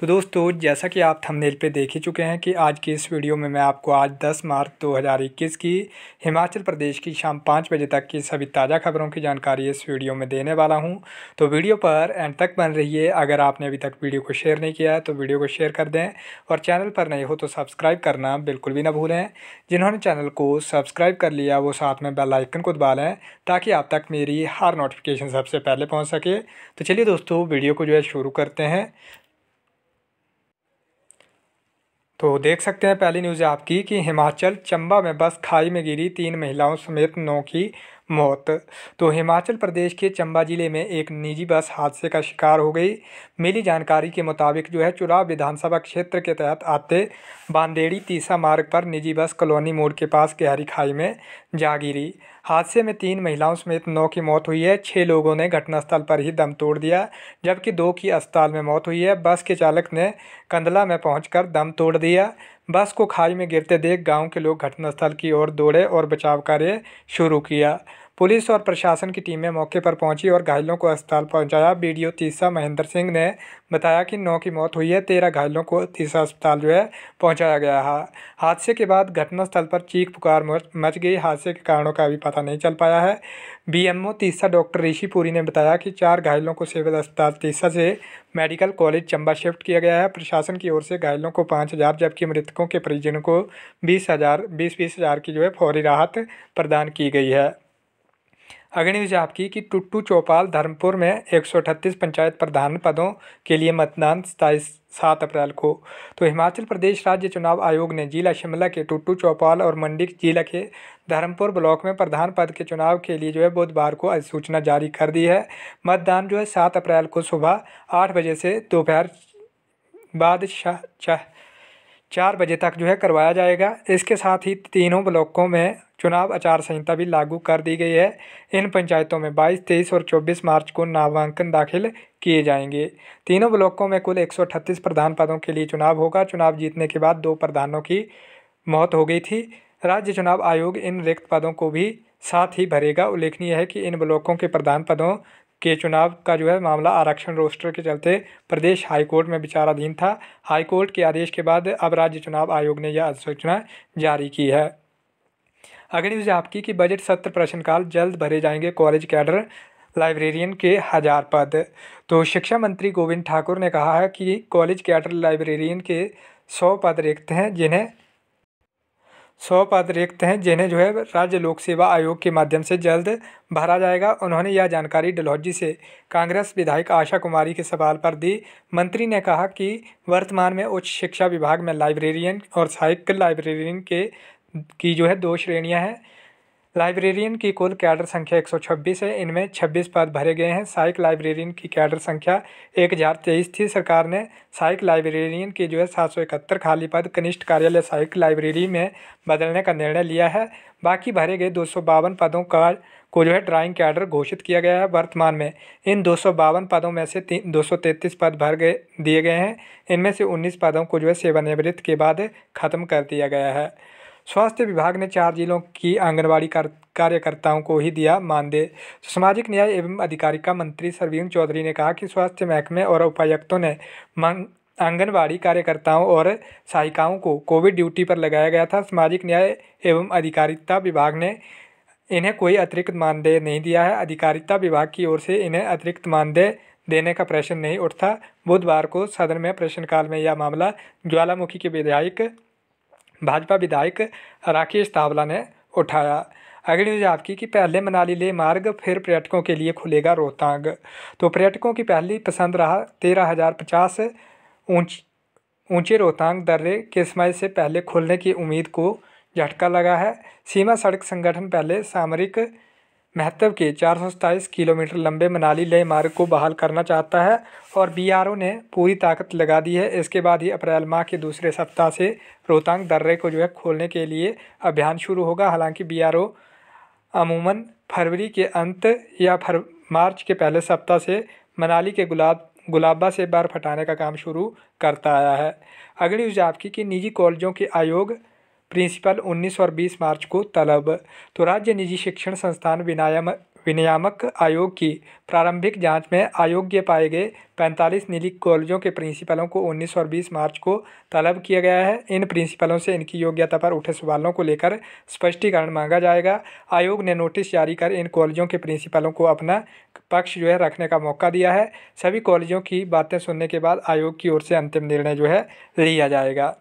तो दोस्तों जैसा कि आप थंबनेल पे देख ही चुके हैं कि आज की इस वीडियो में मैं आपको आज 10 मार्च 2021 की हिमाचल प्रदेश की शाम पाँच बजे तक की सभी ताज़ा खबरों की जानकारी इस वीडियो में देने वाला हूँ तो वीडियो पर एंड तक बन रहिए अगर आपने अभी तक वीडियो को शेयर नहीं किया है तो वीडियो को शेयर कर दें और चैनल पर नहीं हो तो सब्सक्राइब करना बिल्कुल भी ना भूलें जिन्होंने चैनल को सब्सक्राइब कर लिया वो साथ में बेलाइकन को दबा लें ताकि आप तक मेरी हर नोटिफिकेशन सबसे पहले पहुँच सके तो चलिए दोस्तों वीडियो को जो है शुरू करते हैं तो देख सकते हैं पहली न्यूज़ आपकी कि हिमाचल चंबा में बस खाई में गिरी तीन महिलाओं समेत नौ की मौत तो हिमाचल प्रदेश के चंबा ज़िले में एक निजी बस हादसे का शिकार हो गई मिली जानकारी के मुताबिक जो है चुराव विधानसभा क्षेत्र के तहत आते बांदेड़ी तीसा मार्ग पर निजी बस कॉलोनी मोड़ के पास गहरी खाई में जा गिरी हादसे में तीन महिलाओं समेत नौ की मौत हुई है छः लोगों ने घटनास्थल पर ही दम तोड़ दिया जबकि दो की अस्पताल में मौत हुई है बस के चालक ने कंदला में पहुँच दम तोड़ दिया बस को खाई में गिरते देख गांव के लोग घटनास्थल की ओर दौड़े और बचाव कार्य शुरू किया पुलिस और प्रशासन की टीमें मौके पर पहुंची और घायलों को अस्पताल पहुंचाया वीडियो तीसा महेंद्र सिंह ने बताया कि नौ की मौत हुई है तेरह घायलों को तीसा अस्पताल जो है पहुंचाया गया है हादसे के बाद घटनास्थल पर चीख पुकार मच गई हादसे के कारणों का अभी पता नहीं चल पाया है बीएमओ तीसा डॉक्टर ऋषि पुरी ने बताया कि चार घायलों को सिविल अस्पताल तीसा से मेडिकल कॉलेज चंबा शिफ्ट किया गया है प्रशासन की ओर से घायलों को पाँच हज़ार जबकि मृतकों के परिजनों को बीस हज़ार बीस बीस हज़ार की जो है फौरी राहत प्रदान की गई है अगली आपकी कि टुट्टू चौपाल धर्मपुर में एक पंचायत प्रधान पदों के लिए मतदान सताईस सात अप्रैल को तो हिमाचल प्रदेश राज्य चुनाव आयोग ने जिला शिमला के टुट्टू चौपाल और मंडी जिला के धर्मपुर ब्लॉक में प्रधान पद के चुनाव के लिए जो है बुधवार को अधिसूचना जारी कर दी है मतदान जो है सात अप्रैल को सुबह आठ बजे से दोपहर बाद शाह चार बजे तक जो है करवाया जाएगा इसके साथ ही तीनों ब्लॉकों में चुनाव आचार संहिता भी लागू कर दी गई है इन पंचायतों में 22, 23 और 24 मार्च को नामांकन दाखिल किए जाएंगे तीनों ब्लॉकों में कुल एक प्रधान पदों के लिए चुनाव होगा चुनाव जीतने के बाद दो प्रधानों की मौत हो गई थी राज्य चुनाव आयोग इन रिक्त पदों को भी साथ ही भरेगा उल्लेखनीय है कि इन ब्लॉकों के प्रधान पदों के चुनाव का जो है मामला आरक्षण रोस्टर के चलते प्रदेश हाईकोर्ट में विचाराधीन था हाईकोर्ट के आदेश के बाद अब राज्य चुनाव आयोग ने यह अधिसूचना जारी की है अगली न्यूज़ आपकी कि बजट सत्र प्रश्नकाल जल्द भरे जाएंगे कॉलेज कैडर लाइब्रेरियन के हजार पद तो शिक्षा मंत्री गोविंद ठाकुर ने कहा है कि कॉलेज कैडर लाइब्रेरियन के सौ पद रिक्त हैं जिन्हें सौ पद रिक्त हैं जिन्हें जो है राज्य लोक सेवा आयोग के माध्यम से जल्द भरा जाएगा उन्होंने यह जानकारी डलहौजी से कांग्रेस विधायक आशा कुमारी के सवाल पर दी मंत्री ने कहा कि वर्तमान में उच्च शिक्षा विभाग में लाइब्रेरियन और साइकिल लाइब्रेरियन के की जो है दो श्रेणियां हैं लाइब्रेरियन की कुल कैडर संख्या 126 है इनमें 26 पद भरे गए हैं साइक लाइब्रेरियन की कैडर संख्या 1023 थी सरकार ने साइक लाइब्रेरियन की जो है सात खाली पद कनिष्ठ कार्यालय साइक लाइब्रेरी में बदलने का निर्णय लिया है बाकी भरे गए दो पदों का को जो है ड्राइंग कैडर घोषित किया गया है वर्तमान में इन दो पदों में से तीन दो पद भर गए दिए गए हैं इनमें से 19 पदों को जो है सेवानिवृत्त के बाद ख़त्म कर दिया गया है स्वास्थ्य विभाग ने चार जिलों की आंगनबाड़ी कार्यकर्ताओं को ही दिया मानदेय सामाजिक न्याय एवं अधिकारिता मंत्री सरवीण चौधरी ने कहा कि स्वास्थ्य महकमे और उपायुक्तों ने आंगनबाड़ी कार्यकर्ताओं और सहायिकाओं को कोविड ड्यूटी पर लगाया गया था सामाजिक न्याय एवं अधिकारिता विभाग ने इन्हें कोई अतिरिक्त मानदेय नहीं दिया है अधिकारिता विभाग की ओर से इन्हें अतिरिक्त मानदेय देने का प्रश्न नहीं उठता बुधवार को सदन में प्रश्नकाल में यह मामला ज्वालामुखी के विधायक भाजपा विधायक राकेश तावला ने उठाया अगली न्यूज आपकी कि पहले मनाली ले मार्ग फिर पर्यटकों के लिए खुलेगा रोहतांग तो पर्यटकों की पहली पसंद रहा तेरह हज़ार पचास ऊंच ऊँचे रोहतांग दर्रे के समय से पहले खुलने की उम्मीद को झटका लगा है सीमा सड़क संगठन पहले सामरिक महत्व के चार किलोमीटर लंबे मनाली लेह मार्ग को बहाल करना चाहता है और बीआरओ ने पूरी ताकत लगा दी है इसके बाद ही अप्रैल माह के दूसरे सप्ताह से रोहतांग दर्रे को जो है खोलने के लिए अभियान शुरू होगा हालांकि बीआरओ अमूमन फरवरी के अंत या फर मार्च के पहले सप्ताह से मनाली के गुलाब गुलाबा से बर्फ हटाने का काम शुरू करता आया है अगली न्यूज की कि निजी कॉलेजों के आयोग प्रिंसिपल 19 और 20 मार्च को तलब तो राज्य निजी शिक्षण संस्थान विनायम विनियामक आयोग की प्रारंभिक जांच में अयोग्य पाए गए 45 निजी कॉलेजों के प्रिंसिपलों को 19 और 20 मार्च को तलब किया गया है इन प्रिंसिपलों से इनकी योग्यता पर उठे सवालों को लेकर स्पष्टीकरण मांगा जाएगा आयोग ने नोटिस जारी कर इन कॉलेजों के प्रिंसिपलों को अपना पक्ष जो है रखने का मौका दिया है सभी कॉलेजों की बातें सुनने के बाद आयोग की ओर से अंतिम निर्णय जो है लिया जाएगा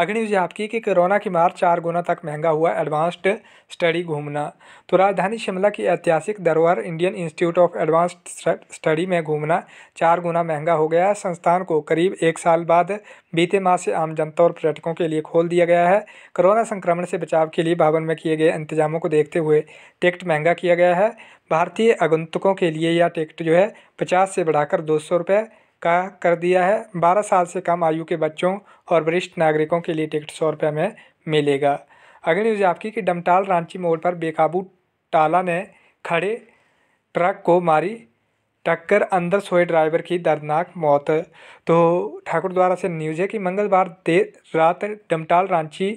अग्निवज न्यूज़ आपकी कि कोरोना की मार चार गुना तक महंगा हुआ एडवांस्ड स्टडी घूमना तो राजधानी शिमला की ऐतिहासिक धरोहर Indian institute of advanced study में घूमना चार गुना महंगा हो गया है संस्थान को करीब एक साल बाद बीते माह से आम जनता और पर्यटकों के लिए खोल दिया गया है कोरोना संक्रमण से बचाव के लिए भवन में किए गए इंतजामों को देखते हुए टिकट महंगा किया गया है भारतीय आगंतुकों के लिए यह टिकट जो है पचास से बढ़ाकर दो सौ रुपये का कर दिया है बारह साल से कम आयु के बच्चों और वरिष्ठ नागरिकों के लिए टिकट सौ रुपये में मिलेगा अगली न्यूज़ आपकी कि डमटाल रांची मोड़ पर बेकाबू टाला ने खड़े ट्रक को मारी टक्कर अंदर सोए ड्राइवर की दर्दनाक मौत तो ठाकुर द्वारा से न्यूज़ है कि मंगलवार देर रात डमटाल रांची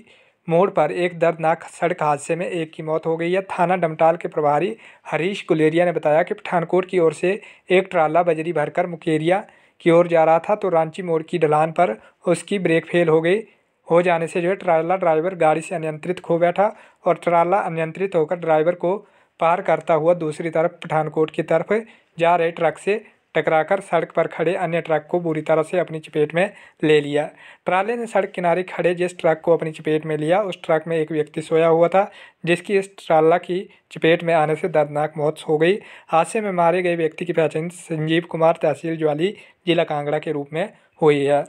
मोड़ पर एक दर्दनाक सड़क हादसे में एक की मौत हो गई है थाना डमटाल के प्रभारी हरीश गुलेरिया ने बताया कि पठानकोट की ओर से एक ट्राला बजरी भरकर मुकेरिया की ओर जा रहा था तो रांची मोड़ की ढलान पर उसकी ब्रेक फेल हो गई हो जाने से जो है ट्राला ड्राइवर गाड़ी से अनियंत्रित खो बैठा और ट्राला अनियंत्रित होकर ड्राइवर को पार करता हुआ दूसरी तरफ पठानकोट की तरफ जा रहे ट्रक से टकराकर सड़क पर खड़े अन्य ट्रक को बुरी तरह से अपनी चपेट में ले लिया ट्राले ने सड़क किनारे खड़े जिस ट्रक को अपनी चपेट में लिया उस ट्रक में एक व्यक्ति सोया हुआ था जिसकी इस ट्राला की चपेट में आने से दर्दनाक मौत हो गई हादसे में मारे गए व्यक्ति की पहचान संजीव कुमार तहसील ज्वाली जिला कांगड़ा के रूप में हुई है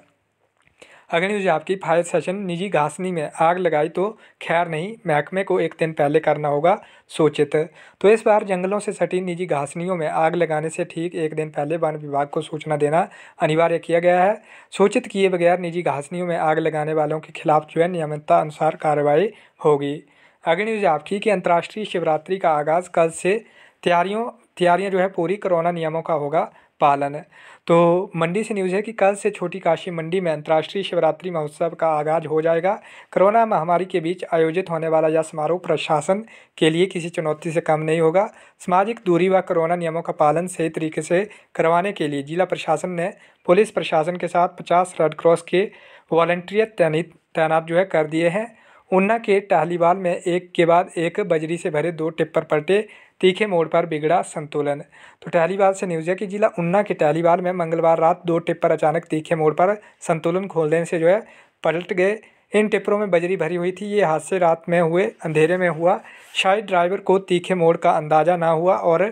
अगर न्यूज आपकी फायर सेशन निजी घासनी में आग लगाई तो खैर नहीं महकमे को एक दिन पहले करना होगा सूचित तो इस बार जंगलों से सटी निजी घासनियों में आग लगाने से ठीक एक दिन पहले वन विभाग को सूचना देना अनिवार्य किया गया है सूचित किए बगैर निजी घासनियों में आग लगाने वालों के खिलाफ जो है नियमितता अनुसार कार्रवाई होगी अग्नि न्यूज आपकी कि अंतर्राष्ट्रीय शिवरात्रि का आगाज़ कल से तैयारियों तैयारियाँ जो है पूरी कोरोना नियमों का होगा पालन तो मंडी से न्यूज़ है कि कल से छोटी काशी मंडी में अंतर्राष्ट्रीय शिवरात्रि महोत्सव का आगाज हो जाएगा कोरोना महामारी के बीच आयोजित होने वाला यह समारोह प्रशासन के लिए किसी चुनौती से कम नहीं होगा सामाजिक दूरी व कोरोना नियमों का पालन सही तरीके से करवाने के लिए जिला प्रशासन ने पुलिस प्रशासन के साथ पचास रेड क्रॉस के वॉल्टियर तैनित तैनात जो है कर दिए हैं ऊना के टहलीवाल में एक के बाद एक बजरी से भरे दो टिप्पर पलटे तीखे मोड़ पर बिगड़ा संतुलन तो टहलीवाल से न्यूज़ है कि जिला उन्ना के टहलीवाल में मंगलवार रात दो टिप्पर अचानक तीखे मोड़ पर संतुलन खोल देने से जो है पलट गए इन टिप्परों में बजरी भरी हुई थी ये हादसे रात में हुए अंधेरे में हुआ शायद ड्राइवर को तीखे मोड़ का अंदाज़ा ना हुआ और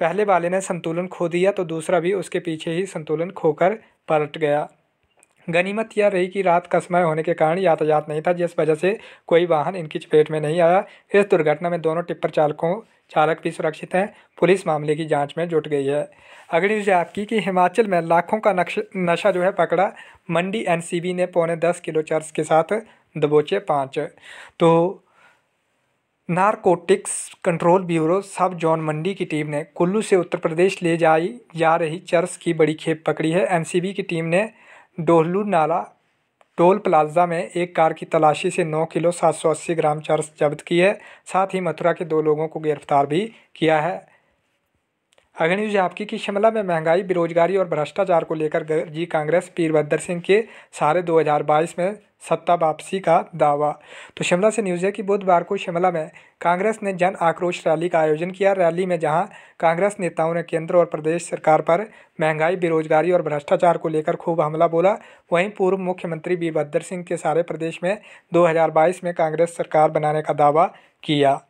पहले वाले ने संतुलन खो दिया तो दूसरा भी उसके पीछे ही संतुलन खोकर पलट गया गनीमत यह रही कि रात का समय होने के कारण यातायात नहीं था जिस वजह से कोई वाहन इनकी चपेट में नहीं आया इस दुर्घटना में दोनों टिप्पर चालकों चालक भी सुरक्षित हैं पुलिस मामले की जांच में जुट गई है अगली न्यूज आपकी कि हिमाचल में लाखों का नशा जो है पकड़ा मंडी एनसीबी ने पौने दस किलो चर्स के साथ दबोचे पाँच तो नारकोटिक्स कंट्रोल ब्यूरो सब जोन मंडी की टीम ने कुल्लू से उत्तर प्रदेश ले जाई जा रही चर्स की बड़ी खेप पकड़ी है एनसीबी की टीम ने डोहलू नाला टोल प्लाजा में एक कार की तलाशी से 9 किलो 780 ग्राम चरस जब्त की है साथ ही मथुरा के दो लोगों को गिरफ्तार भी किया है अग्नि न्यूज आपकी की शिमला में महंगाई बेरोजगारी और भ्रष्टाचार को लेकर जी कांग्रेस पीरभद्र सिंह के सारे 2022 में सत्ता वापसी का दावा तो शिमला से न्यूज़ है कि बुधवार को शिमला में कांग्रेस ने जन आक्रोश रैली का आयोजन किया रैली में जहां कांग्रेस नेताओं ने केंद्र और प्रदेश सरकार पर महंगाई बेरोजगारी और भ्रष्टाचार को लेकर खूब हमला बोला वहीं पूर्व मुख्यमंत्री वीरभद्र सिंह के सारे प्रदेश में दो में कांग्रेस सरकार बनाने का दावा किया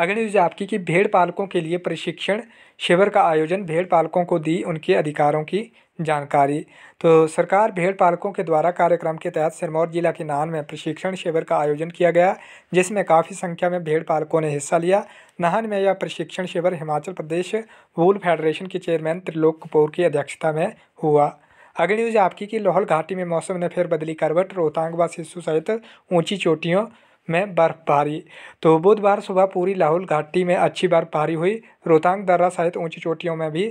अगले न्यूज आपकी कि भेड़ पालकों के लिए प्रशिक्षण शिविर का आयोजन भेड़ पालकों को दी उनके अधिकारों की जानकारी तो सरकार भेड़ पालकों के द्वारा कार्यक्रम के तहत सिरमौर जिला के नाहन में प्रशिक्षण शिविर का आयोजन किया गया जिसमें काफ़ी संख्या में भेड़ पालकों ने हिस्सा लिया नाहन में यह प्रशिक्षण शिविर हिमाचल प्रदेश वूल फेडरेशन के चेयरमैन त्रिलोक कपूर की अध्यक्षता में हुआ अगली न्यूज आपकी कि लाहौल घाटी में मौसम ने फिर बदली करवट रोहतांग व सिस्सू सहित ऊंची चोटियों में बर्फबारी तो बुधवार सुबह पूरी लाहौल घाटी में अच्छी बर्फबारी हुई रोहतांग दर्रा सहित ऊँची चोटियों में भी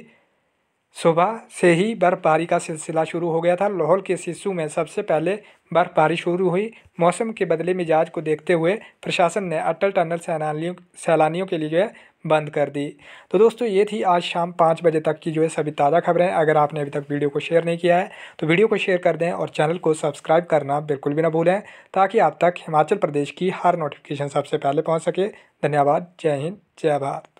सुबह से ही बर्फबारी का सिलसिला शुरू हो गया था लाहौल के सिसु में सबसे पहले बर्फबारी शुरू हुई मौसम के बदले मिजाज को देखते हुए प्रशासन ने अटल टनल सैलानियों सैलानियों के लिए जो है बंद कर दी तो दोस्तों ये थी आज शाम पाँच बजे तक की जो है सभी ताज़ा खबरें अगर आपने अभी तक वीडियो को शेयर नहीं किया है तो वीडियो को शेयर कर दें और चैनल को सब्सक्राइब करना बिल्कुल भी ना भूलें ताकि आप तक हिमाचल प्रदेश की हर नोटिफिकेशन सबसे पहले पहुँच सके धन्यवाद जय हिंद जय भारत